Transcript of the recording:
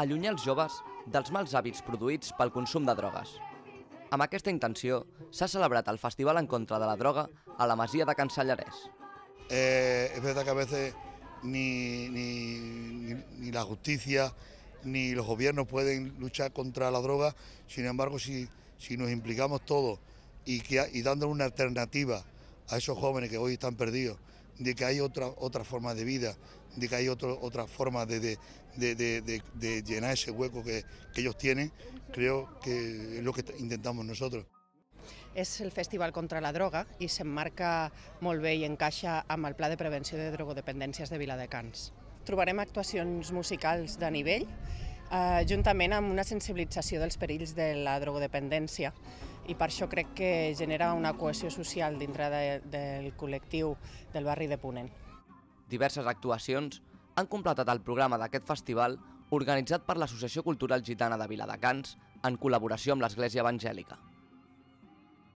allunyar els joves dels mals hàbits produïts pel consum de drogues. Amb aquesta intenció, s'ha celebrat el Festival en contra de la droga a la Masia de Can Sallarès. Eh, es verdad que a veces ni, ni, ni, ni la justicia ni los gobiernos pueden luchar contra la droga, sin embargo, si, si nos implicamos todos y, que, y dando una alternativa a esos jóvenes que hoy están perdidos de que hay otra, otra forma de vida, de que hay otro, otra forma de, de, de, de de, de llenar ese hueco que, que ellos tienen, creo que es lo que intentamos nosotros és el Festival contra la Droga i s'emmarca molt bé i encaixa amb el Pla de Prevenció de Drogodependències de Viladecans. Trobarem actuacions musicals de nivell, eh, juntament amb una sensibilització dels perills de la drogodependència, i per això crec que genera una cohesió social dintre de, del col·lectiu del barri de Ponent. Diverses actuacions han completat el programa d'aquest festival organitzat per l'Associació Cultural Gitana de Viladecans en col·laboració amb l'Església Evangèlica.